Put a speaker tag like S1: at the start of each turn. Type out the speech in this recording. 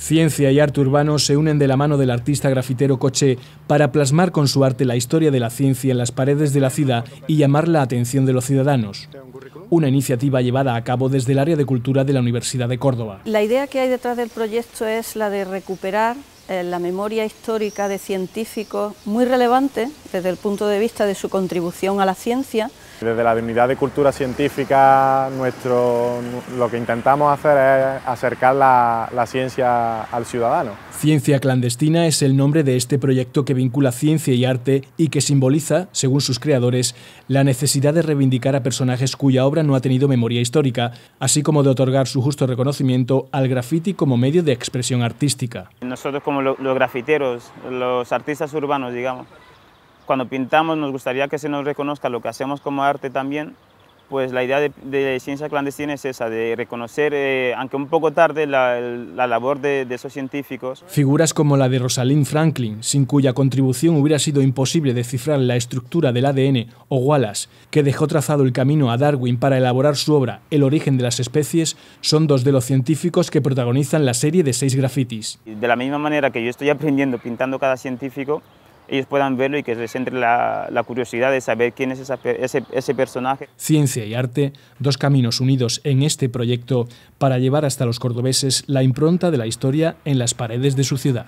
S1: Ciencia y arte urbano se unen de la mano del artista grafitero Coche para plasmar con su arte la historia de la ciencia en las paredes de la ciudad y llamar la atención de los ciudadanos. Una iniciativa llevada a cabo desde el área de cultura de la Universidad de Córdoba.
S2: La idea que hay detrás del proyecto es la de recuperar eh, la memoria histórica de científicos muy relevante desde el punto de vista de su contribución a la ciencia
S3: desde la unidad de cultura científica nuestro, lo que intentamos hacer es acercar la, ciencia al ciudadano.
S1: Ciencia clandestina es el nombre de este proyecto que vincula ciencia y arte y que simboliza, según sus creadores, la necesidad de reivindicar a personajes cuya obra no ha tenido memoria histórica, así como de otorgar su justo reconocimiento al graffiti como medio de expresión artística.
S4: Nosotros como los grafiteros, los artistas urbanos, digamos, cuando pintamos nos gustaría que se nos reconozca lo que hacemos como arte también, pues la idea de, Ciencia Clandestina es esa, de reconocer, eh, aunque un poco tarde, la, labor de, de, esos científicos.
S1: Figuras como la de Rosalind Franklin, sin cuya contribución hubiera sido imposible descifrar la estructura del ADN, o Wallace, que dejó trazado el camino a Darwin para elaborar su obra El origen de las especies, son dos de los científicos que protagonizan la serie de seis grafitis.
S4: De la misma manera que yo estoy aprendiendo pintando cada científico, ellos puedan verlo y que les entre la, curiosidad de saber quién es ese, ese personaje.
S1: Ciencia y arte, dos caminos unidos en este proyecto para llevar hasta los cordobeses la impronta de la historia en las paredes de su ciudad.